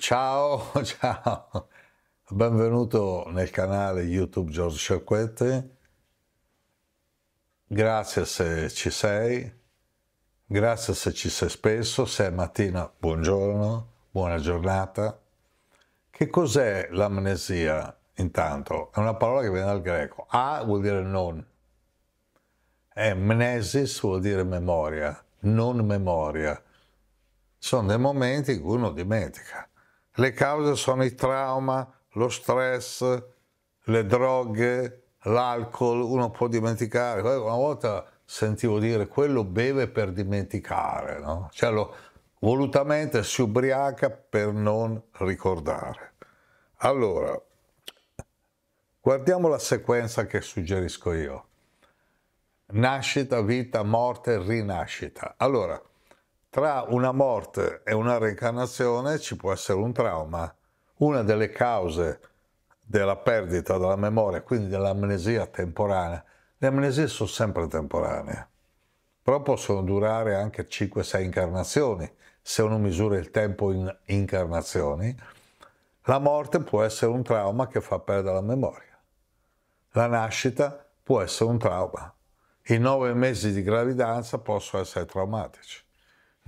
Ciao, ciao, benvenuto nel canale YouTube Giorgio Sciacquetti, grazie se ci sei, grazie se ci sei spesso, se è mattina buongiorno, buona giornata. Che cos'è l'amnesia intanto? È una parola che viene dal greco, a vuol dire non, e mnesis vuol dire memoria, non memoria. Sono dei momenti in cui uno dimentica le cause sono il trauma, lo stress, le droghe, l'alcol, uno può dimenticare. Una volta sentivo dire quello beve per dimenticare, no? Cioè lo, volutamente si ubriaca per non ricordare. Allora, guardiamo la sequenza che suggerisco io. Nascita, vita, morte, rinascita. Allora, tra una morte e una reincarnazione ci può essere un trauma. Una delle cause della perdita della memoria, quindi dell'amnesia temporanea, le amnesie sono sempre temporanee, però possono durare anche 5-6 incarnazioni, se uno misura il tempo in incarnazioni, la morte può essere un trauma che fa perdere la memoria. La nascita può essere un trauma. I nove mesi di gravidanza possono essere traumatici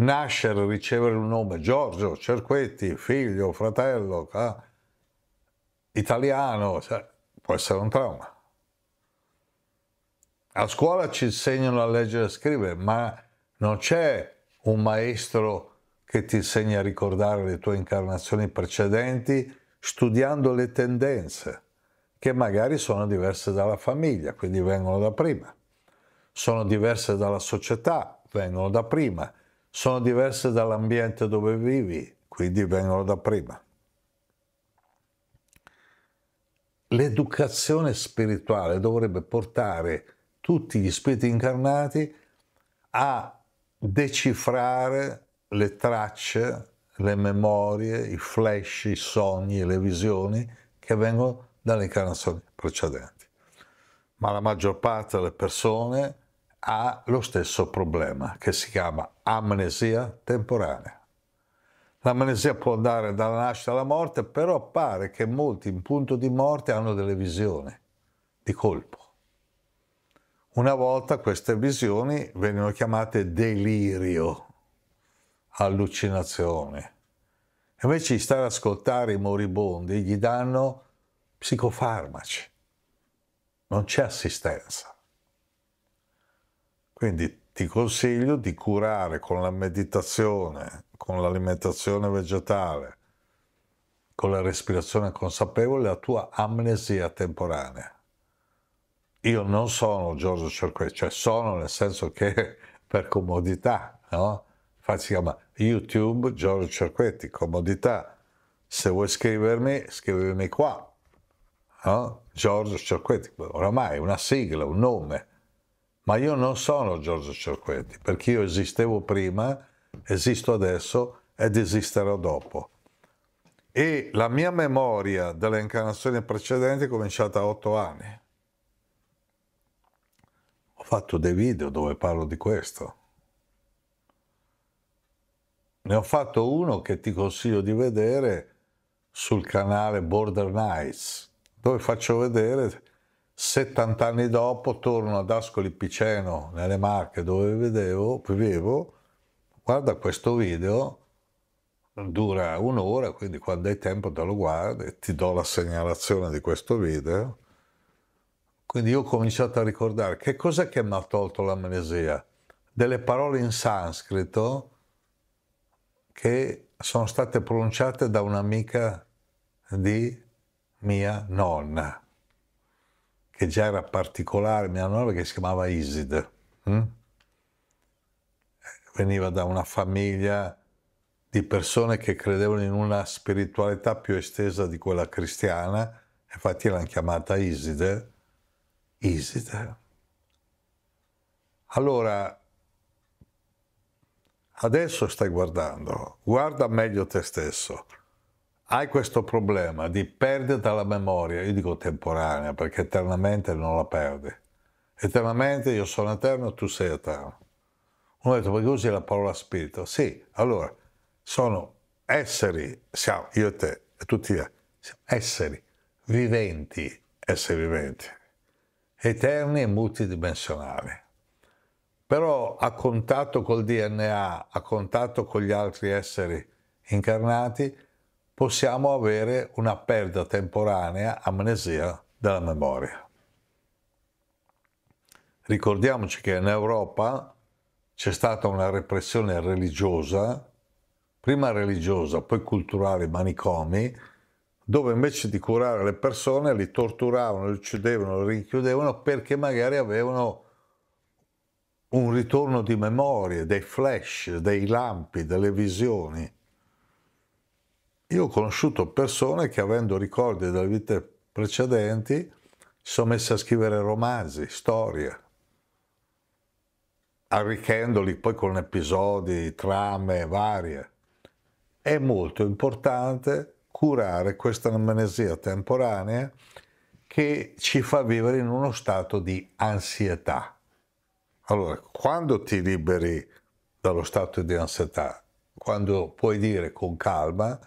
nascere, ricevere un nome, Giorgio Cerquetti, figlio, fratello, eh, italiano, cioè, può essere un trauma. A scuola ci insegnano a leggere e a scrivere, ma non c'è un maestro che ti insegna a ricordare le tue incarnazioni precedenti studiando le tendenze, che magari sono diverse dalla famiglia, quindi vengono da prima, sono diverse dalla società, vengono da prima, sono diverse dall'ambiente dove vivi, quindi vengono da prima. L'educazione spirituale dovrebbe portare tutti gli spiriti incarnati a decifrare le tracce, le memorie, i flash, i sogni, le visioni che vengono dalle incarnazioni precedenti. Ma la maggior parte delle persone ha lo stesso problema che si chiama amnesia temporanea. L'amnesia può andare dalla nascita alla morte, però pare che molti in punto di morte hanno delle visioni di colpo. Una volta queste visioni venivano chiamate delirio, allucinazione. Invece di stare ad ascoltare i moribondi, gli danno psicofarmaci. Non c'è assistenza. Quindi ti consiglio di curare con la meditazione, con l'alimentazione vegetale, con la respirazione consapevole la tua amnesia temporanea. Io non sono Giorgio Cerquetti, cioè sono nel senso che per comodità, no? Infatti si chiama YouTube Giorgio Cerquetti, comodità. Se vuoi scrivermi, scrivimi qua. No? Giorgio Cerquetti, oramai una sigla, un nome ma io non sono Giorgio Cerquetti, perché io esistevo prima, esisto adesso ed esisterò dopo. E la mia memoria delle incarnazioni precedenti è cominciata a otto anni. Ho fatto dei video dove parlo di questo. Ne ho fatto uno che ti consiglio di vedere sul canale Border Nights, dove faccio vedere 70 anni dopo torno ad Ascoli Piceno, nelle Marche dove vedevo, vivevo, guarda questo video, dura un'ora, quindi quando hai tempo te lo guardi, e ti do la segnalazione di questo video. Quindi io ho cominciato a ricordare che cos'è che mi ha tolto l'amnesia? Delle parole in sanscrito che sono state pronunciate da un'amica di mia nonna che già era particolare, mia nonna che si chiamava Iside. Mm? Hm? Eh, veniva da una famiglia di persone che credevano in una spiritualità più estesa di quella cristiana, infatti l'hanno chiamata Iside. Iside. Allora, adesso stai guardando, guarda meglio te stesso hai questo problema di perdere la memoria, io dico temporanea perché eternamente non la perdi. Eternamente io sono eterno tu sei eterno. Uno ha detto, perché usi la parola spirito? Sì, allora, sono esseri, siamo io e te e tutti gli altri, esseri viventi, esseri viventi, eterni e multidimensionali. Però a contatto col DNA, a contatto con gli altri esseri incarnati, possiamo avere una perdita temporanea, amnesia della memoria. Ricordiamoci che in Europa c'è stata una repressione religiosa, prima religiosa, poi culturale, manicomi, dove invece di curare le persone li torturavano, li uccidevano, li rinchiudevano perché magari avevano un ritorno di memorie, dei flash, dei lampi, delle visioni. Io ho conosciuto persone che avendo ricordi delle vite precedenti si sono messe a scrivere romanzi, storie, arricchendoli poi con episodi, trame varie. È molto importante curare questa amnesia temporanea che ci fa vivere in uno stato di ansietà. Allora, quando ti liberi dallo stato di ansietà, quando puoi dire con calma,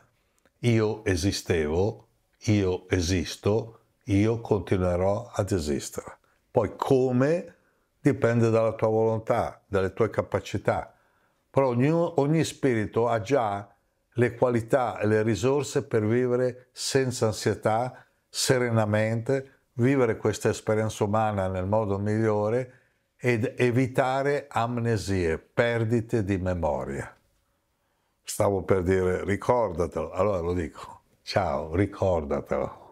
io esistevo, io esisto, io continuerò ad esistere. Poi come dipende dalla tua volontà, dalle tue capacità. Però ogni, ogni spirito ha già le qualità e le risorse per vivere senza ansietà, serenamente, vivere questa esperienza umana nel modo migliore ed evitare amnesie, perdite di memoria. Stavo per dire ricordatelo, allora lo dico. Ciao, ricordatelo.